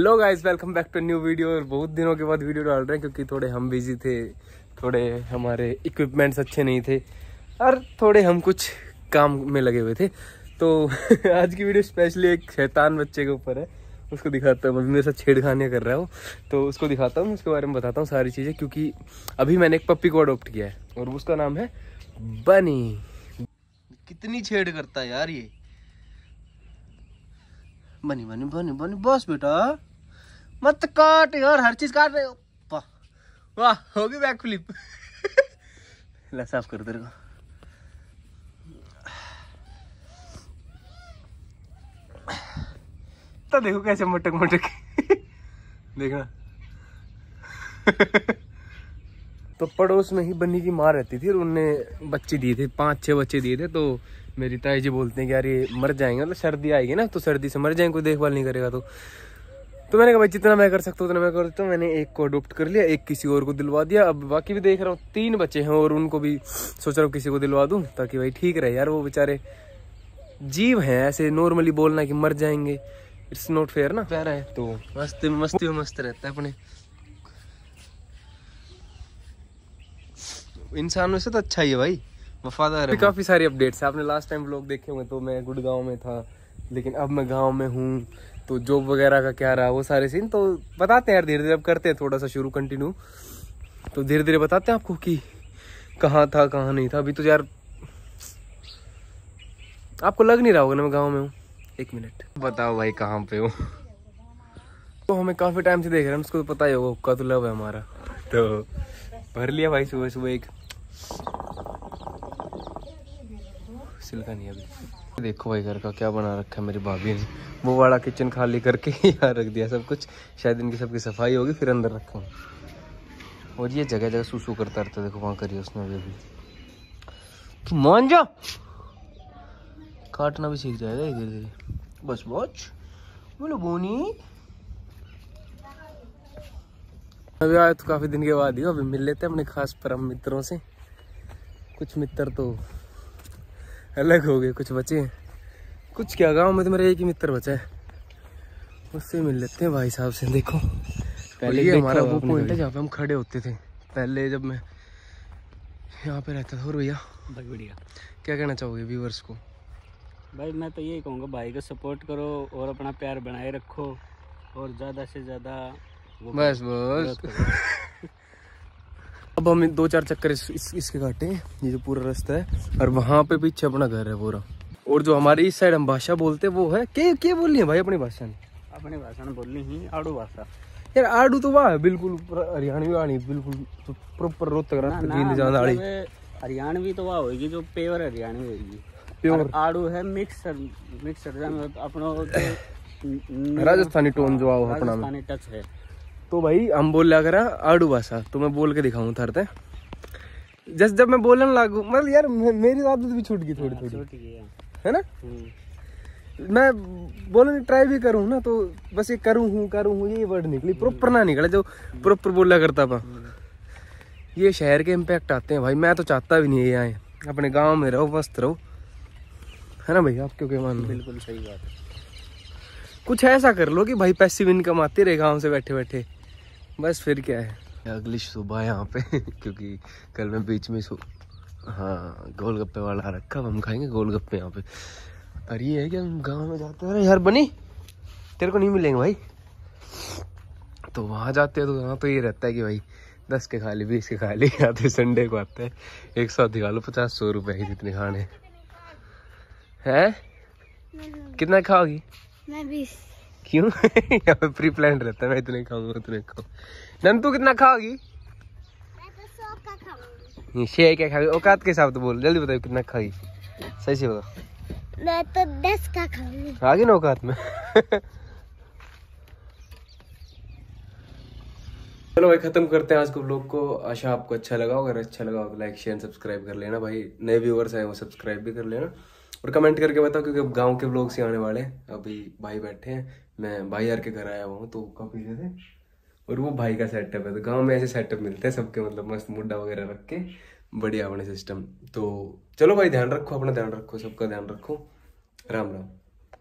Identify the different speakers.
Speaker 1: Hello guys welcome back to new video और बहुत दिनों के बाद वीडियो डाल रहे हैं क्योंकि थोड़े हम बिजी थे थोड़े हमारे इक्विपमेंट्स अच्छे नहीं थे और थोड़े हम कुछ काम में लगे हुए थे तो आज की वीडियो स्पेशली एक शैतान बच्चे के ऊपर है उसको दिखाता हूँ अभी मेरे साथ छेड़खानियाँ कर रहा हूँ तो उसको दिखाता हूँ उसके बारे में बताता हूँ सारी चीज़ें क्योंकि अभी मैंने एक पप्पी को अडोप्ट किया है और उसका नाम है बनी कितनी छेड़ करता है यार ये बनी बनी बनी बनी बस बेटा मत काट यार हर चीज काट रहे हो वाह होगी बैक फ्लिप साफ कर तेरे को तो देखो कैसे मटक मटक देखना तो पड़ोस में ही बन्नी की मार रहती थी और उनने बच्चे दिए थे पांच छह बच्चे दिए थे तो मेरी ताई जी बोलते हैं कि यार ये मर जाएंगे मतलब सर्दी आएगी ना तो सर्दी से मर जाएंगे कोई देखभाल नहीं करेगा तो तो मैंने कहा भाई जितना मैं कर सकता हूँ उतना मैं कर सकता हूँ मैंने एक को अडोप्ट कर लिया एक किसी और को दिलवा दिया अब बाकी भी देख रहा हूँ तीन बच्चे हैं और उनको भी सोच रहा हूँ किसी को दिलवा दूँ ताकि भाई ठीक रहे यार वो बेचारे जीव हैं ऐसे नॉर्मली बोलना कि मर जाएंगे इट्स नॉट फेयर ना फेयर है तो मस्त मस्त मस्त रहता है अपने इंसान वैसे तो अच्छा ही है भाई वफादार है काफ़ी सारी अपडेट्स आपने लास्ट टाइम ब्लॉग देखे हुए तो मैं गुड़गांव में था लेकिन अब मैं गांव में हूँ तो जॉब वगैरह का क्या रहा वो सारे सीन तो बताते हैं यार धीरे धीरे अब करते हैं थोड़ा सा शुरू कंटिन्यू तो धीरे धीरे बताते हैं आपको कि कहाँ था कहाँ नहीं था अभी तो यार आपको लग नहीं रहा होगा ना मैं गाँव में हूँ एक मिनट बताओ भाई कहाँ पे हूँ तो हमें काफ़ी टाइम से देख रहे हैं उसको तो पता ही होगा हुक्का तो लव है हमारा तो भर लिया भाई सुबह सुबह एक सिलका नहीं अभी देखो भाई घर का क्या बना रखा है मेरी भाभी ने वो वाला किचन खाली करके यहाँ रख दिया सब कुछ शायद इनकी सबकी सफाई होगी फिर अंदर रखें और ये जगह जगह सूसू करता रहता देखो वहाँ करिए उसने अभी अभी मान जा काटना भी सीख जाएगा इधर धीरे बस वॉच बोलो बोनी अभी आए तो काफ़ी दिन के बाद ही अभी मिल लेते हैं अपने खास परम मित्रों से कुछ मित्र तो अलग हो गए कुछ बचे हैं कुछ क्या गाँव में तो मेरा एक ही मित्र बचा है उससे मिल लेते हैं भाई साहब से देखो पहले ये हमारा वो पॉइंट है जहाँ पे हम खड़े होते थे पहले जब मैं यहाँ पे रहता था और भैया भाई बढ़िया क्या कहना चाहोगे व्यूवर्स को भाई मैं तो यही कहूँगा भाई को सपोर्ट करो और अपना प्यार बनाए रखो और ज़्यादा से ज़्यादा बस बस अब हम दो चार चक्कर इस, इस, इसके काटे ये जो पूरा रास्ता है और वहाँ पे पीछे अपना घर है पूरा और जो हमारे इस साइड हम भाषा बोलते वो है के के बोली है भाई अपनी भाषा में अपनी भाषा में बोलनी ही आड़ू भाषा यार आड़ू तो वाह बिल्कुल हरियाणवी वाणी बिल्कुल प्रॉपर तो रोहतक रास्ते मतलब हरियाणवी तो वाह होगी जो प्योर हरियाणवी होगी प्योर आड़ू है मिक्सर मिक्सर अपना राजस्थानी टोन जो आओ अपना टच है तो भाई हम बोल लग रहा आड़ू भाषा तो मैं बोल के दिखाऊँ थरते जस्ट जब मैं बोलने लागू मतलब यार मेरी तो आदत भी छूट गई थोड़ी थोड़ी है ना हम्म। मैं बोलने ट्राई भी करूँ ना तो बस ये करूँ हूँ करूँ हूँ ये वर्ड निकली प्रॉपर हम्म। ना निकला जो प्रॉपर बोला करता था हम्म। ये शहर के इम्पैक्ट आते हैं भाई मैं तो चाहता भी नहीं है आए अपने गांव में रहो मस्त रहो है ना भाई आप क्यों क्या मान बिल्कुल सही बात है कुछ ऐसा कर लो कि भाई पैसिव इनकम आती रहे गाँव से बैठे बैठे बस फिर क्या है अगली सुबह यहाँ पे क्योंकि कल मैं बीच में सो हाँ गोलगप्पे वाला रखा हम खाएंगे गोलगप्पे यहाँ पे और ये है कि हम गांव में जाते हैं अरे यार बनी तेरे को नहीं मिलेंगे भाई तो वहाँ जाते हैं तो वहाँ तो ये रहता है कि भाई दस के खा ली बीस के खा ली आते संडे को आते हैं एक साथ दिखा लो पचास सौ रुपये ही जितने खाने हैं कितना खाओगी मैं क्यों यहाँ पे प्री प्लान रहता है मैं इतने खाऊंगा उतने खाऊंगा नन कितना खाओगी तो छह क्या खाओगी औकात के हिसाब से बोल जल्दी बताओ कितना खाओगी सही से बताओ मैं तो दस का खाऊंगी आ ना औकात में चलो भाई खत्म करते हैं आज को ब्लॉग को आशा आपको अच्छा लगा अगर अच्छा लगा लाइक शेयर सब्सक्राइब कर लेना भाई नए व्यूवर्स आए वो सब्सक्राइब भी कर लेना और कमेंट करके बताओ क्योंकि अब गाँव के ब्लॉग से आने वाले अभी भाई बैठे हैं मैं भाई यार के घर आया हुआ हूँ तो काफ़ी से और वो भाई का सेटअप है तो गाँव में ऐसे सेटअप मिलते हैं सबके मतलब मस्त मुड्डा वगैरह रख के बढ़िया अपने सिस्टम तो चलो भाई ध्यान रखो अपना ध्यान रखो सबका ध्यान रखो राम राम